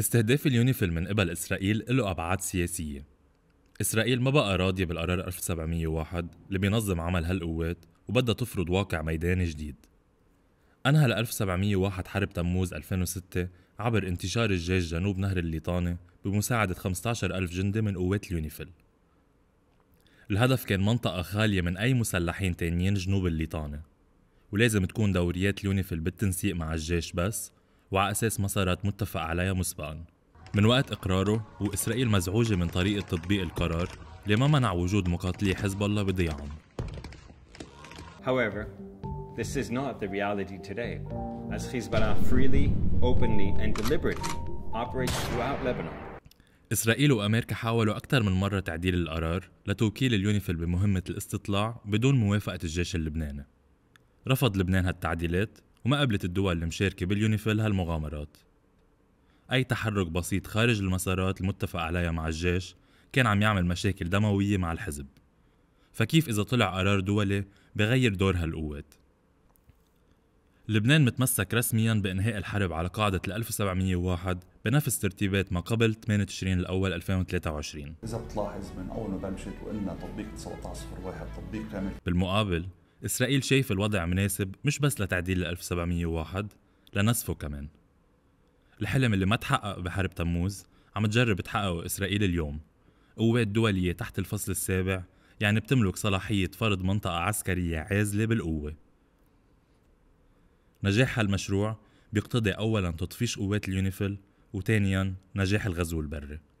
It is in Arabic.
استهداف اليونيفيل من قبل إسرائيل له أبعاد سياسية إسرائيل ما بقى راضية بالقرار 1701 اللي بينظم عمل هالقوات وبدها تفرض واقع ميداني جديد أنهى ل 1701 حرب تموز 2006 عبر انتشار الجيش جنوب نهر الليطاني بمساعدة 15000 جندي من قوات اليونيفيل الهدف كان منطقة خالية من أي مسلحين تانيين جنوب الليطاني ولازم تكون دوريات اليونيفيل بالتنسيق مع الجيش بس وعلى أساس ما صارت متفق عليها مسبقا من وقت إقراره وإسرائيل مزعوجة من طريقة تطبيق القرار لما منع وجود مقاتلي حزب الله بضيعهم However, this is not the reality today, as Hezbollah freely, openly, and deliberately operates throughout Lebanon. إسرائيل وأمريكا حاولوا أكثر من مرة تعديل القرار لتوكيل اليونيفيل بمهمة الاستطلاع بدون موافقة الجيش اللبناني رفض لبنان هالتعديلات وما قبلت الدول المشاركة باليونيفيل هالمغامرات أي تحرك بسيط خارج المسارات المتفق عليها مع الجيش كان عم يعمل مشاكل دموية مع الحزب فكيف إذا طلع قرار دولي بغير دور هالقوات لبنان متمسك رسميا بإنهاء الحرب على قاعدة 1701 بنفس ترتيبات ما قبل 8 تشرين الأول 2023 إذا بتلاحظ من أول ما بلشت وقلنا تطبيق 1901 تطبيق كامل بالمقابل إسرائيل شايف الوضع مناسب مش بس لتعديل 1701 لنصفه كمان الحلم اللي ما تحقق بحرب تموز عم تجرب تحققه إسرائيل اليوم قوات دولية تحت الفصل السابع يعني بتملك صلاحية فرض منطقة عسكرية عازلة بالقوة نجاح هالمشروع بيقتضي أولا تطفيش قوات اليونيفل وثانيا نجاح الغزو البري